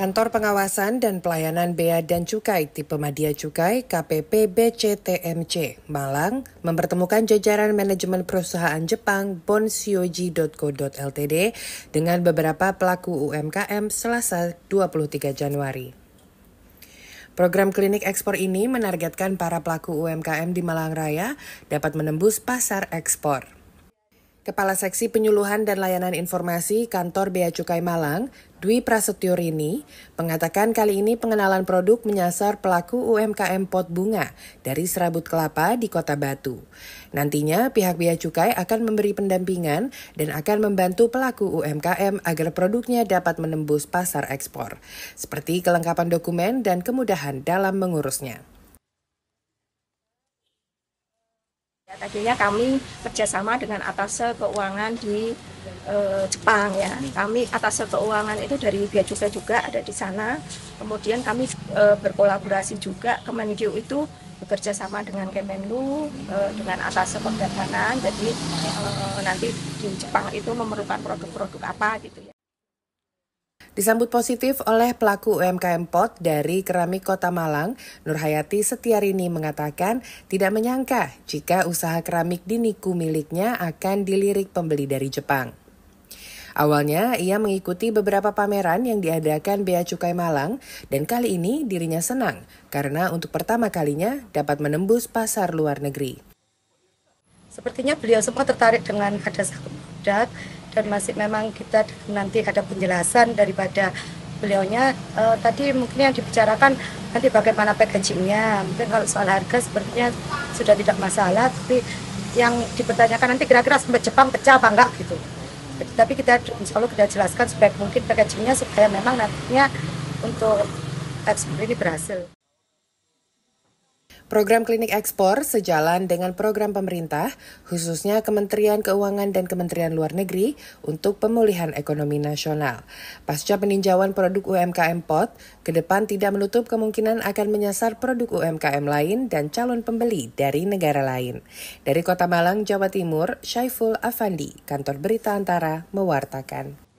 Kantor Pengawasan dan Pelayanan Bea dan Cukai tipe Madia Cukai KPP BCTMC Malang mempertemukan jajaran manajemen perusahaan Jepang bonsioji.co.ltd dengan beberapa pelaku UMKM Selasa 23 Januari. Program klinik ekspor ini menargetkan para pelaku UMKM di Malang Raya dapat menembus pasar ekspor. Kepala Seksi Penyuluhan dan Layanan Informasi Kantor Bea Cukai Malang, Dwi Prasetyo Rini, mengatakan kali ini pengenalan produk menyasar pelaku UMKM pot bunga dari serabut kelapa di Kota Batu. Nantinya pihak Bea Cukai akan memberi pendampingan dan akan membantu pelaku UMKM agar produknya dapat menembus pasar ekspor, seperti kelengkapan dokumen dan kemudahan dalam mengurusnya. akhirnya kami kerjasama dengan atase keuangan di eh, Jepang ya. Kami atase keuangan itu dari Biacukai juga ada di sana. Kemudian kami eh, berkolaborasi juga Kemenkeu itu bekerja sama dengan Kemenlu eh, dengan atase perdagangan. Jadi nanti di Jepang itu memerlukan produk-produk apa gitu ya. Disambut positif oleh pelaku UMKM POT dari Keramik Kota Malang, Nurhayati Setiarini mengatakan tidak menyangka jika usaha keramik di Niku miliknya akan dilirik pembeli dari Jepang. Awalnya, ia mengikuti beberapa pameran yang diadakan Bea Cukai Malang dan kali ini dirinya senang karena untuk pertama kalinya dapat menembus pasar luar negeri. Sepertinya beliau semua tertarik dengan ada satu produk dan masih memang kita nanti ada penjelasan daripada beliaunya uh, tadi mungkin yang dibicarakan nanti bagaimana packagingnya mungkin kalau soal harga sepertinya sudah tidak masalah tapi yang dipertanyakan nanti kira-kira sampai Jepang pecah apa enggak gitu tapi kita insya Allah kita jelaskan sebaik mungkin packagingnya supaya memang nantinya untuk ekspor ini berhasil Program klinik ekspor sejalan dengan program pemerintah, khususnya Kementerian Keuangan dan Kementerian Luar Negeri untuk pemulihan ekonomi nasional. Pasca peninjauan produk UMKM POT, ke depan tidak menutup kemungkinan akan menyasar produk UMKM lain dan calon pembeli dari negara lain. Dari Kota Malang, Jawa Timur, Syaiful Afandi, Kantor Berita Antara, mewartakan.